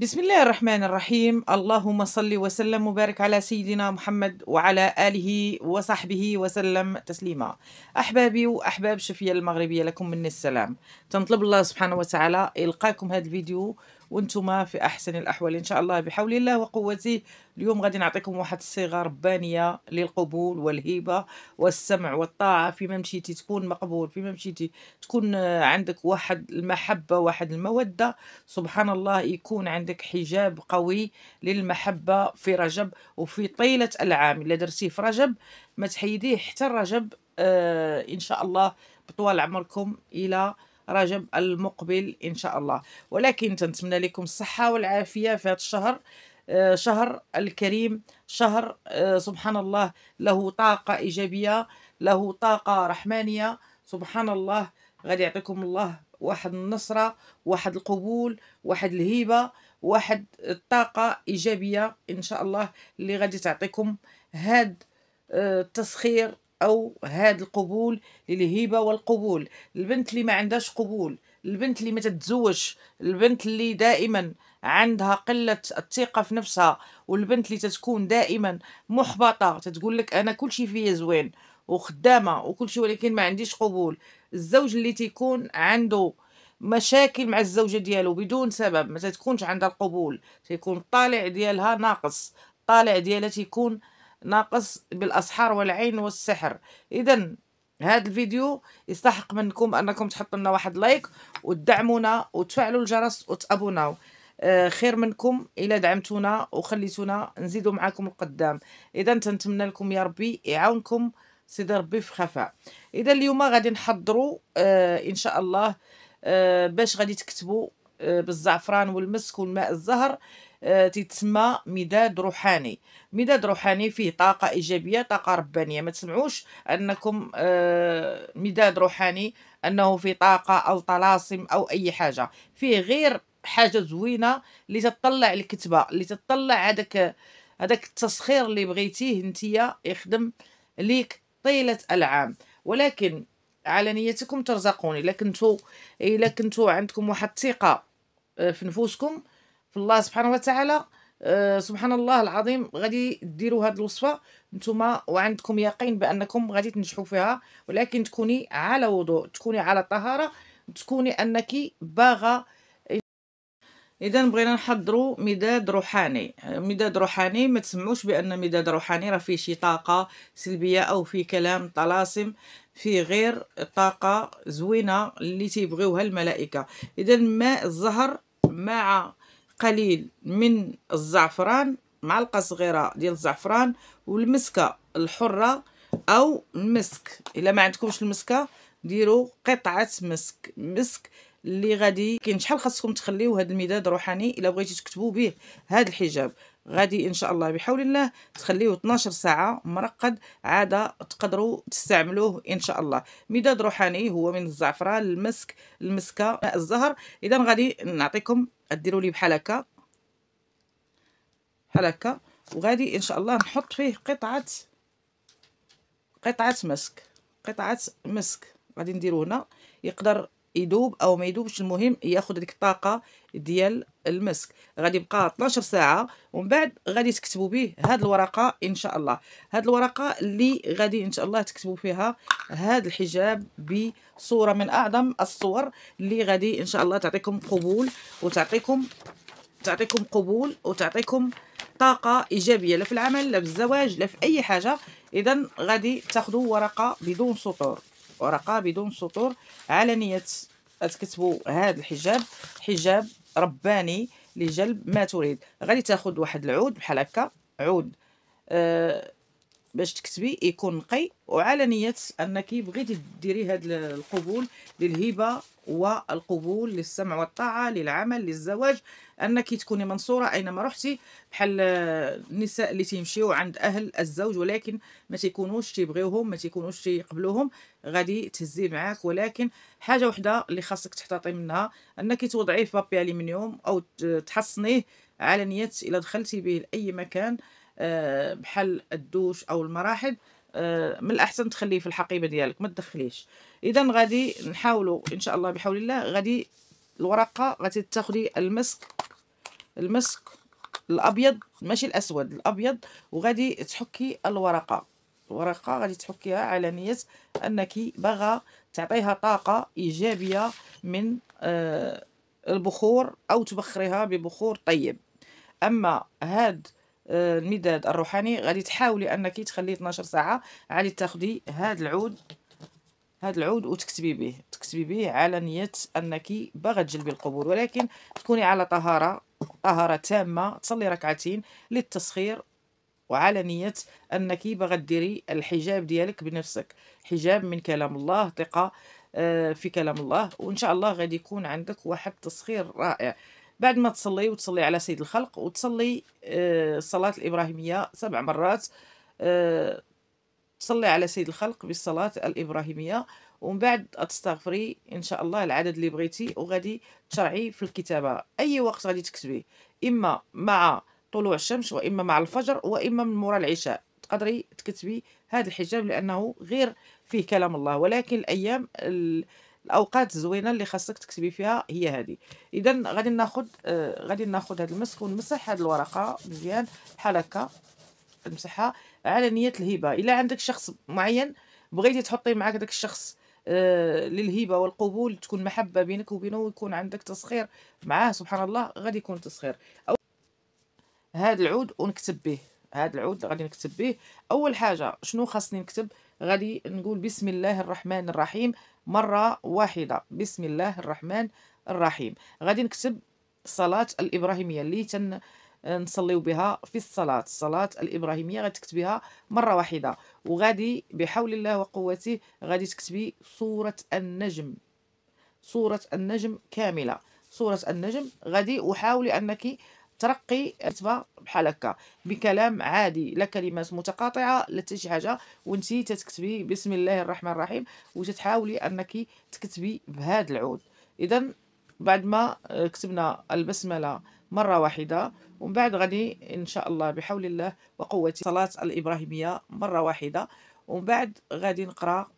بسم الله الرحمن الرحيم اللهم صل وسلم وبارك على سيدنا محمد وعلى آله وصحبه وسلم تسليما أحبابي وأحباب شفية المغربية لكم مني السلام تنطلب الله سبحانه وتعالى إلقاكم هذا الفيديو وانتم في احسن الاحوال ان شاء الله بحول الله وقوته اليوم غادي نعطيكم واحد الصيغه ربانيه للقبول والهبه والسمع والطاعه فيما مشيتي تكون مقبول فيما مشيتي تكون عندك واحد المحبه واحد الموده سبحان الله يكون عندك حجاب قوي للمحبه في رجب وفي طيله العام الا درتيه في رجب ما تحيديه حتى رجب آه ان شاء الله بطوال عمركم الى رجب المقبل ان شاء الله ولكن تنتمنى لكم الصحه والعافيه في هذا الشهر آه، شهر الكريم شهر آه، سبحان الله له طاقه ايجابيه له طاقه رحمانيه سبحان الله غادي يعطيكم الله واحد النصره واحد القبول واحد الهيبه واحد الطاقه ايجابيه ان شاء الله اللي غادي تعطيكم هاد آه، التسخير او هذا القبول للهيبه والقبول البنت اللي ما عندهاش قبول البنت اللي ما تتزوجش البنت اللي دائما عندها قله الثقه في نفسها والبنت اللي تتكون دائما محبطه تتقول لك انا كل شيء فيا زوين وخدامه وكل شيء ولكن ما عنديش قبول الزوج اللي تيكون عنده مشاكل مع الزوجه ديالو بدون سبب ما تتكونش عندها القبول تيكون الطالع ديالها ناقص الطالع ديالها تيكون ناقص بالأسحار والعين والسحر إذا هذا الفيديو يستحق منكم أنكم تحطوا لنا واحد لايك وتدعمونا وتفعلوا الجرس وتابوناو آه، خير منكم إلا دعمتونا وخليتونا نزيدوا معاكم القدام إذا تنتمنى لكم يا ربي يعاونكم سيدي ربي في خفاء إذا اليوم غادي نحضروا آه، إن شاء الله آه، باش غادي تكتبوا بالزعفران والمسك والماء الزهر تتسمى مداد روحاني مداد روحاني فيه طاقه ايجابيه طاقه ربانيه ما تسمعوش انكم آه، مداد روحاني انه في طاقه او طلاسم او اي حاجه فيه غير حاجه زوينه اللي تطلع الكتبه اللي تطلع هذاك هذاك التسخير اللي بغيتيه انتيا يخدم ليك طيله العام ولكن على نيتكم ترزقوني الا كنتو الا كنتو عندكم واحد الثقه آه، في نفوسكم في الله سبحانه وتعالى أه سبحان الله العظيم غادي ديروا هذه الوصفه نتوما وعندكم يقين بانكم غادي تنجحوا فيها ولكن تكوني على وضوء تكوني على طهاره تكوني انك باغا اذا بغينا نحضروا مداد روحاني آه، مداد روحاني ما تسمعوش بان مداد روحاني راه فيه شي طاقه سلبيه او فيه كلام طلاسم فيه غير طاقه زوينه اللي تيبغيوها الملائكه اذا ماء الزهر مع قليل من الزعفران معلقه صغيره ديال الزعفران والمسكه الحره او المسك الا ما عندكمش المسكه ديروا قطعه مسك مسك اللي غادي كاين شحال خاصكم تخليو هذا المداد روحاني الا بغيتي تكتبوا به هذا الحجاب غادي ان شاء الله بحول الله تخليه 12 ساعه مرقد عاد تقدروا تستعملوه ان شاء الله مداد روحاني هو من الزعفران المسك المسكه ماء الزهر اذا غادي نعطيكم ديروا لي بحال هكا بحال هكا وغادي ان شاء الله نحط فيه قطعه قطعه مسك قطعه مسك غادي نديرو هنا يقدر يذوب او ما يدوبش المهم ياخذ ديك الطاقه ديال المسك غادي يبقى 12 ساعه ومن بعد غادي تكتبوا به هاد الورقه ان شاء الله هاد الورقه اللي غادي ان شاء الله تكتبوا فيها هاد الحجاب بصوره من اعظم الصور اللي غادي ان شاء الله تعطيكم قبول وتعطيكم تعطيكم قبول وتعطيكم طاقه ايجابيه لا في العمل لا في الزواج لا في اي حاجه اذا غادي تاخذوا ورقه بدون سطور ورقة بدون سطور على نية تكتبوا هذا الحجاب حجاب رباني لجلب ما تريد غادي تاخذ واحد العود بحال هكا عود آه باش تكتبي يكون نقي وعلى نيه انك بغيتي ديري هذا القبول للهبه والقبول للسمع والطاعه للعمل للزواج انك تكوني منصوره اينما رحتي بحال النساء اللي تيمشيو عند اهل الزوج ولكن ما تيكونوش تيبغيوهم ما تيكونوش تيقبلوهم غادي تهزي معاك ولكن حاجه وحده اللي خاصك تحتاطي منها انك توضعيه في بابي الومنيوم او تحصنيه على نيه الا دخلتي به لاي مكان آه، بحال الدوش او المراحل آه، من الاحسن تخليه في الحقيبه ديالك ما تدخليش اذا غادي نحاولوا ان شاء الله بحول الله غادي الورقه غادي تاخدي المسك المسك الابيض ماشي الاسود الابيض وغادي تحكي الورقه الورقه غادي تحكيها على نيه انك باغا تعطيها طاقه ايجابيه من آه، البخور او تبخريها ببخور طيب اما هاد آه، المداد الروحاني غادي تحاولي انك تخليه 12 ساعه غادي تاخدي هذا العود هذا العود وتكتبي به تكتبي به على نيه انك باغا تجلبي القبول ولكن تكوني على طهاره طهاره تامه تصلي ركعتين للتسخير وعلى نيه انك باغا ديري الحجاب ديالك بنفسك حجاب من كلام الله ثقه آه، في كلام الله وان شاء الله غادي يكون عندك واحد التسخير رائع بعد ما تصلي وتصلي على سيد الخلق وتصلي آه، الصلاة الإبراهيمية سبع مرات آه، تصلي على سيد الخلق بالصلاة الإبراهيمية ومن بعد تستغفري ان شاء الله العدد اللي بغيتي وغادي تشرعي في الكتابه اي وقت غادي تكتبيه اما مع طلوع الشمس واما مع الفجر واما من مورا العشاء تقدري تكتبي هذا الحجاب لانه غير فيه كلام الله ولكن الايام الاوقات الزوينه اللي خاصك تكتبي فيها هي هذه اذا غادي ناخذ آه غادي ناخذ هذا المسك ونمسح هذه الورقه مزيان بحال هكا نمسحها على نيه الهبه الا عندك شخص معين بغيتي تحطي معك داك الشخص للهيبة آه، للهبه والقبول تكون محبه بينك وبينه ويكون عندك تسخير معاه سبحان الله غادي يكون تسخير أو هاد العود ونكتب به هاد العود غادي نكتب به اول حاجه شنو خاصني نكتب غادي نقول بسم الله الرحمن الرحيم مرة واحدة بسم الله الرحمن الرحيم غادي نكتب صلاة الإبراهيمية اللي تن آه، نصليو بها في الصلاة الصلاة الإبراهيمية غادي مرة واحدة وغادي بحول الله وقوته غادي تكتبي سورة النجم سورة النجم كاملة سورة النجم غادي وحاولي أنك ترقي كتبه بحال هكا بكلام عادي لا كلمات متقاطعه لا حتى شي حاجه وانت تتكتبي بسم الله الرحمن الرحيم وتتحاولي انك تكتبي بهذا العود اذا بعد ما كتبنا البسمله مره واحده ومن بعد غادي ان شاء الله بحول الله وقوه صلاه الابراهيميه مره واحده ومن بعد غادي نقرا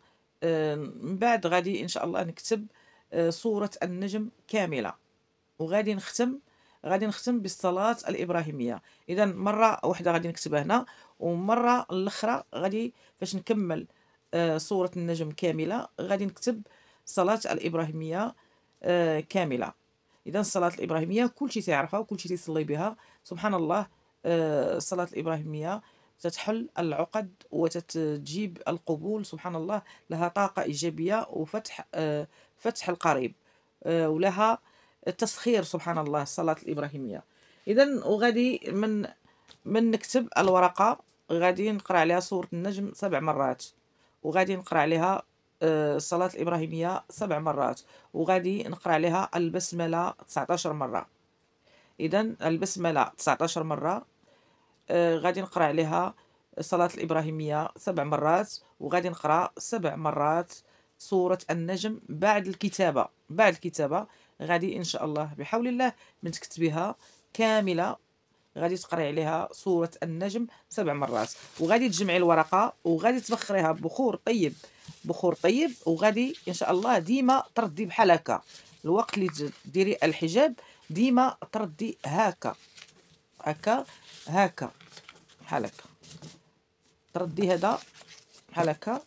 آه، من بعد غادي ان شاء الله نكتب آه، سوره النجم كامله وغادي نختم غادي نختم بالصلاه الابراهيميه اذا مره واحده غادي نكتبها هنا ومره الاخرى غادي فاش نكمل آه، صوره النجم كامله غادي نكتب الصلاه الابراهيميه آه، كامله اذا الصلاه الابراهيميه كلشي تيعرفها وكلشي تيصلي بها سبحان الله الصلاه آه، الابراهيميه تتحل العقد وتتجيب القبول سبحان الله لها طاقه ايجابيه وفتح فتح القريب آه ولها التسخير سبحان الله الصلاة الإبراهيمية إذا وغادي من من نكتب الورقة غادي نقرا عليها سورة النجم سبع مرات وغادي نقرا عليها آه، الصلاة الإبراهيمية سبع مرات وغادي نقرا عليها البسملة 19 مرة إذا البسملة 19 مرة آه، غادي نقرا عليها الصلاة الإبراهيمية سبع مرات وغادي نقرا سبع مرات سورة النجم بعد الكتابة بعد الكتابة غادي ان شاء الله بحول الله من تكتبيها كامله غادي تقري عليها صوره النجم سبع مرات وغادي تجمعي الورقه وغادي تبخريها بخور طيب بخور طيب وغادي ان شاء الله ديما تردي بحال هكا الوقت اللي ديري الحجاب ديما تردي هكا هكا هكا بحال هكا تردي هذا بحال هكا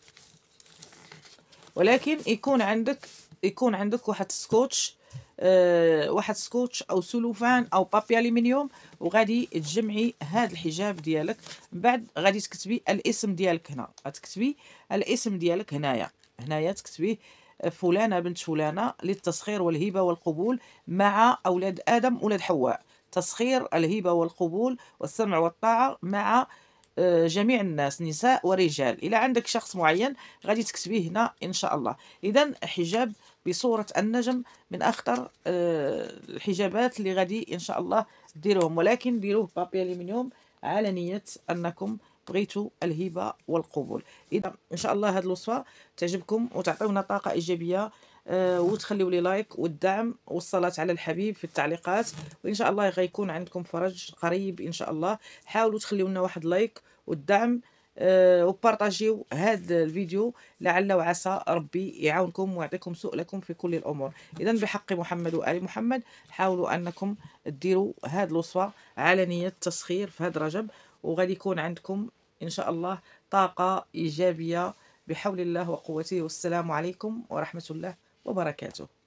ولكن يكون عندك يكون عندك واحد السكوتش آه، واحد سكوتش او سلوفان او بابي الومنيوم وغادي تجمعي هذا الحجاب ديالك من بعد غادي تكتبي الاسم ديالك هنا غتكتبي الاسم ديالك هنايا هنايا تكتبيه فلانة بنت فلانة للتسخير والهبة والقبول مع أولاد آدم أولاد حواء تسخير الهبة والقبول والسمع والطاعة مع آه، جميع الناس نساء ورجال إلى عندك شخص معين غادي تكتبيه هنا إن شاء الله إذا حجاب بصورة النجم من أخطر آه، الحجابات اللي غادي إن شاء الله ديروهم ولكن ديروه بابي ألمنيوم على نية أنكم بغيتوا الهبة والقبول إذا إن شاء الله هذه الوصفة تعجبكم وتعطيونا طاقة إيجابية آه، وتخليوا لي لايك والدعم والصلاة على الحبيب في التعليقات وإن شاء الله غيكون عندكم فرج قريب إن شاء الله حاولوا تخليوا لنا واحد لايك والدعم آه، وبارطاجيو هذا الفيديو لعل وعسى ربي يعاونكم ويعطيكم سؤلكم في كل الامور اذا بحق محمد وال محمد حاولوا انكم ديروا هذه الوصفه علنيه التسخير في هذا رجب وغادي يكون عندكم ان شاء الله طاقه ايجابيه بحول الله وقوته والسلام عليكم ورحمه الله وبركاته